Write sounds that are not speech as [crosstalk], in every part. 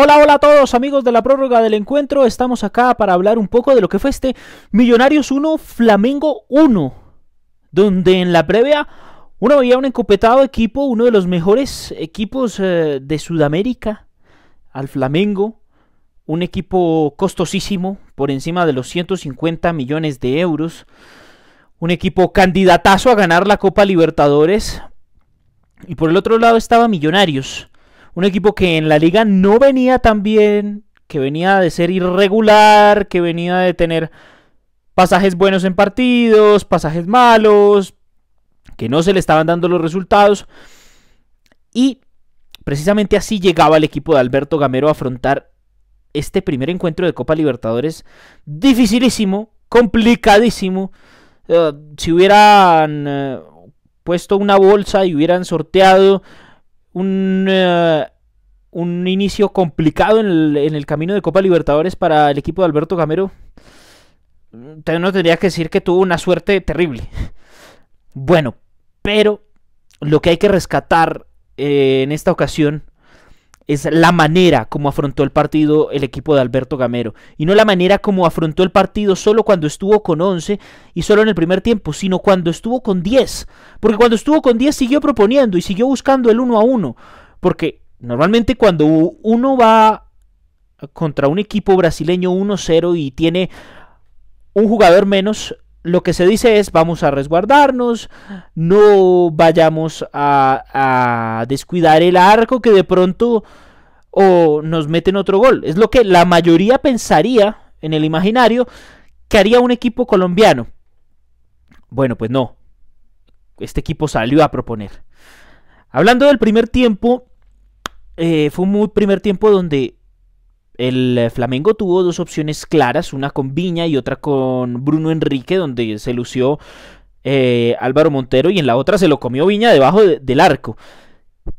Hola, hola a todos amigos de la prórroga del encuentro, estamos acá para hablar un poco de lo que fue este Millonarios 1, Flamengo 1, donde en la previa uno veía un encopetado equipo, uno de los mejores equipos eh, de Sudamérica, al Flamengo, un equipo costosísimo, por encima de los 150 millones de euros, un equipo candidatazo a ganar la Copa Libertadores, y por el otro lado estaba Millonarios, un equipo que en la liga no venía tan bien, que venía de ser irregular, que venía de tener pasajes buenos en partidos, pasajes malos, que no se le estaban dando los resultados. Y precisamente así llegaba el equipo de Alberto Gamero a afrontar este primer encuentro de Copa Libertadores dificilísimo, complicadísimo. Eh, si hubieran eh, puesto una bolsa y hubieran sorteado eh, un, inicio complicado en el, camino de Copa Libertadores para el equipo de Alberto Gamero. No tendría que decir que tuvo una suerte terrible. Bueno, pero lo que hay que rescatar eh, en esta ocasión es la manera como afrontó el partido el equipo de Alberto Gamero. Y no la manera como afrontó el partido solo cuando estuvo con 11 y solo en el primer tiempo, sino cuando estuvo con 10. Porque cuando estuvo con 10 siguió proponiendo y siguió buscando el 1 a 1. Porque normalmente cuando uno va contra un equipo brasileño 1-0 y tiene un jugador menos, lo que se dice es vamos a resguardarnos, no vayamos a, descuidar el arco que de pronto o nos meten otro gol. Es lo que la mayoría pensaría en el imaginario que haría un equipo colombiano. Bueno, pues no. Este equipo salió a proponer. Hablando del primer tiempo, eh, fue un primer tiempo donde el eh, Flamengo tuvo dos opciones claras, una con Viña y otra con Bruno Enrique, donde se lució eh, Álvaro Montero y en la otra se lo comió Viña debajo del arco.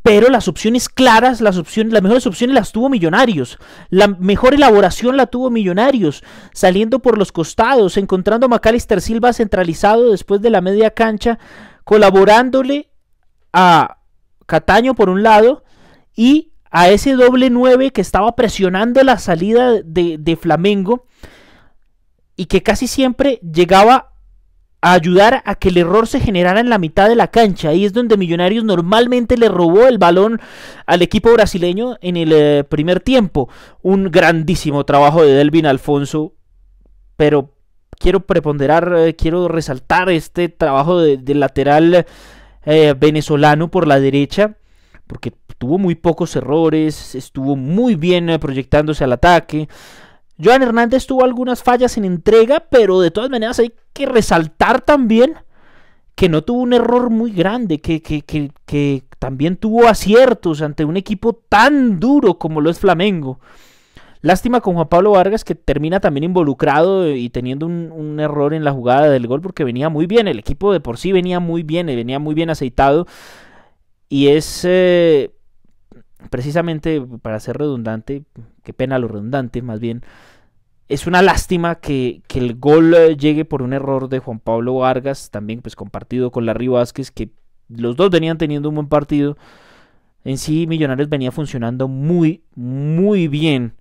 Pero las opciones claras, las opciones, las mejores opciones las tuvo Millonarios. La mejor elaboración la tuvo Millonarios, saliendo por los costados, encontrando a Macalister Silva centralizado después de la media cancha, colaborándole a Cataño por un lado y a ese doble 9 que estaba presionando la salida de, de Flamengo y que casi siempre llegaba a ayudar a que el error se generara en la mitad de la cancha. Ahí es donde Millonarios normalmente le robó el balón al equipo brasileño en el eh, primer tiempo. Un grandísimo trabajo de Delvin Alfonso, pero quiero preponderar, eh, quiero resaltar este trabajo del lateral eh, venezolano por la derecha, porque tuvo muy pocos errores, estuvo muy bien eh, proyectándose al ataque. Joan Hernández tuvo algunas fallas en entrega, pero de todas maneras hay que resaltar también que no tuvo un error muy grande, que, que, también tuvo aciertos ante un equipo tan duro como lo es Flamengo. Lástima con Juan Pablo Vargas que termina también involucrado eh, y teniendo un, error en la jugada del gol porque venía muy bien, el equipo de por sí venía muy bien, eh, venía muy bien aceitado y es precisamente para ser redundante, qué pena lo redundante más bien, es una lástima que, el gol eh, llegue por un error de Juan Pablo Vargas, también pues compartido con Larry Vázquez, que los dos venían teniendo un buen partido. En sí, Millonarios venía funcionando muy, muy bien,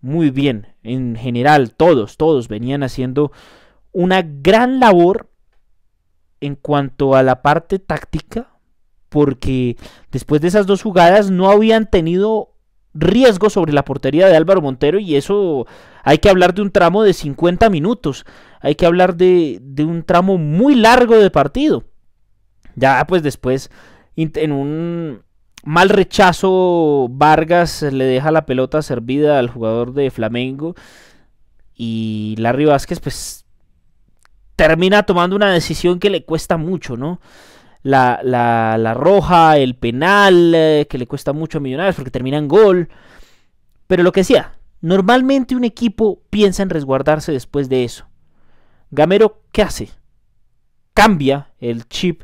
muy bien. En general, todos, todos venían haciendo una gran labor en cuanto a la parte táctica, porque después de esas dos jugadas no habían tenido riesgo sobre la portería de Álvaro Montero y eso hay que hablar de un tramo de 50 minutos, hay que hablar de, un tramo muy largo de partido. Ya pues después en un mal rechazo Vargas le deja la pelota servida al jugador de Flamengo y Larry Vázquez pues termina tomando una decisión que le cuesta mucho, ¿no? la, la, roja, el penal, eh, que le cuesta mucho a Millonarios porque termina en gol. Pero lo que sea, normalmente un equipo piensa en resguardarse después de eso. Gamero, ¿qué hace? Cambia el chip,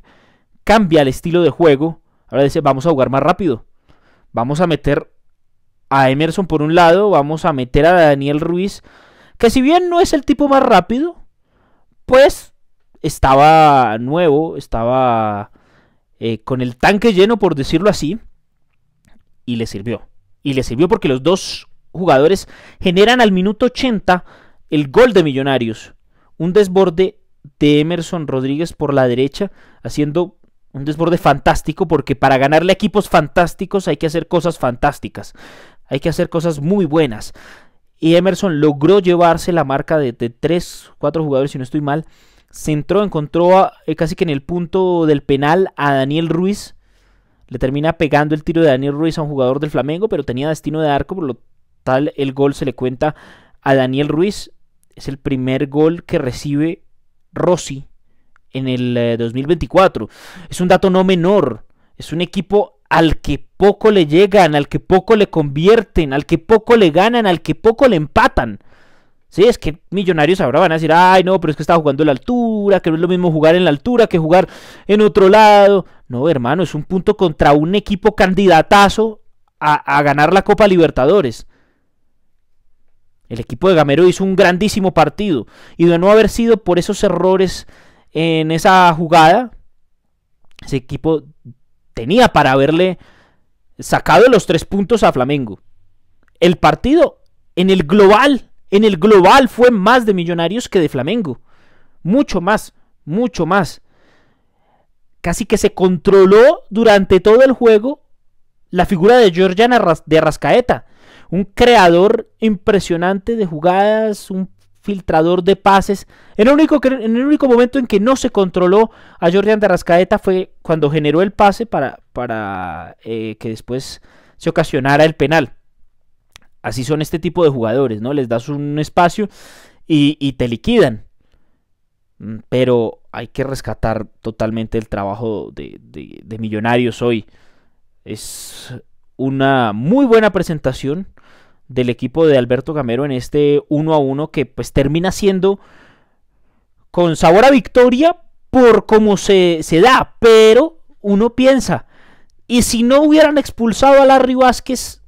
cambia el estilo de juego. Ahora dice, vamos a jugar más rápido. Vamos a meter a Emerson por un lado, vamos a meter a Daniel Ruiz, que si bien no es el tipo más rápido, pues estaba nuevo, estaba eh, con el tanque lleno, por decirlo así, y le sirvió. Y le sirvió porque los dos jugadores generan al minuto 80 el gol de Millonarios. Un desborde de Emerson Rodríguez por la derecha, haciendo un desborde fantástico porque para ganarle equipos fantásticos hay que hacer cosas fantásticas, hay que hacer cosas muy buenas. Y Emerson logró llevarse la marca de, tres cuatro jugadores, si no estoy mal, centró, encontró eh, casi que en el punto del penal a Daniel Ruiz. Le termina pegando el tiro de Daniel Ruiz a un jugador del Flamengo, pero tenía destino de arco, por lo tal el gol se le cuenta a Daniel Ruiz. Es el primer gol que recibe Rossi en el 2024. Eh, es un dato no menor. Es un equipo al que poco le llegan, al que poco le convierten, al que poco le ganan, al que poco le empatan. Sí, es que millonarios ahora van a decir, ay, no, pero es que está jugando en la altura, que no es lo mismo jugar en la altura que jugar en otro lado. No, hermano, es un punto contra un equipo candidatazo a, a ganar la Copa Libertadores. El equipo de Gamero hizo un grandísimo partido y de no haber sido por esos errores en esa jugada, ese equipo tenía para haberle sacado los tres puntos a Flamengo. El partido en el global en el global fue más de Millonarios que de Flamengo. Mucho más, mucho más. Casi que se controló durante todo el juego la figura de Georgian de Rascaeta. Un creador impresionante de jugadas, un filtrador de pases. En el, único, el único, momento en que no se controló a Jordan de Rascaeta fue cuando generó el pase para, para eh, que después se ocasionara el penal así son este tipo de jugadores, ¿no? Les das un espacio y, te liquidan. Mm, pero hay que rescatar totalmente el trabajo de, Millonarios hoy. Es una muy buena presentación del equipo de Alberto Gamero en este 1 a 1 que pues termina siendo con sabor a victoria por cómo se, se da, pero uno piensa, y si no hubieran expulsado a Larry Vázquez,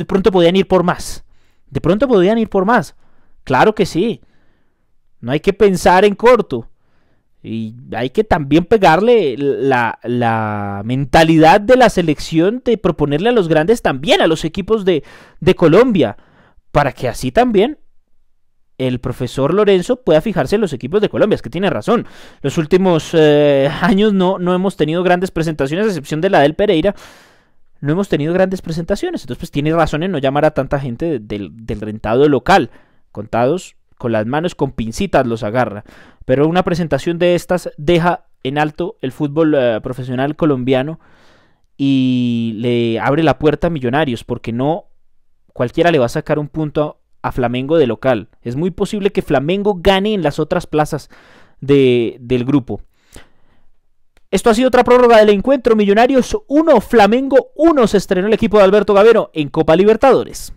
de pronto podían ir por más. De pronto podían ir por más. Claro que sí. No hay que pensar en corto. Y hay que también pegarle la, mentalidad de la selección de proponerle a los grandes también, a los equipos de, Colombia, para que así también el profesor Lorenzo pueda fijarse en los equipos de Colombia. Es que tiene razón. Los últimos eh, [laughs] años no, no hemos tenido grandes presentaciones, a excepción de la del Pereira no hemos tenido grandes presentaciones. Entonces, pues tiene razón en no llamar a tanta gente del, rentado local. Contados con las manos, con pincitas los agarra. Pero una presentación de estas deja en alto el fútbol eh, profesional colombiano y le abre la puerta a Millonarios, porque no cualquiera le va a sacar un punto a, a Flamengo de local. Es muy posible que Flamengo gane en las otras plazas de, del grupo. Esto ha sido otra prórroga del encuentro. Millonarios 1, Flamengo 1. Se estrenó el equipo de Alberto Gavero en Copa Libertadores.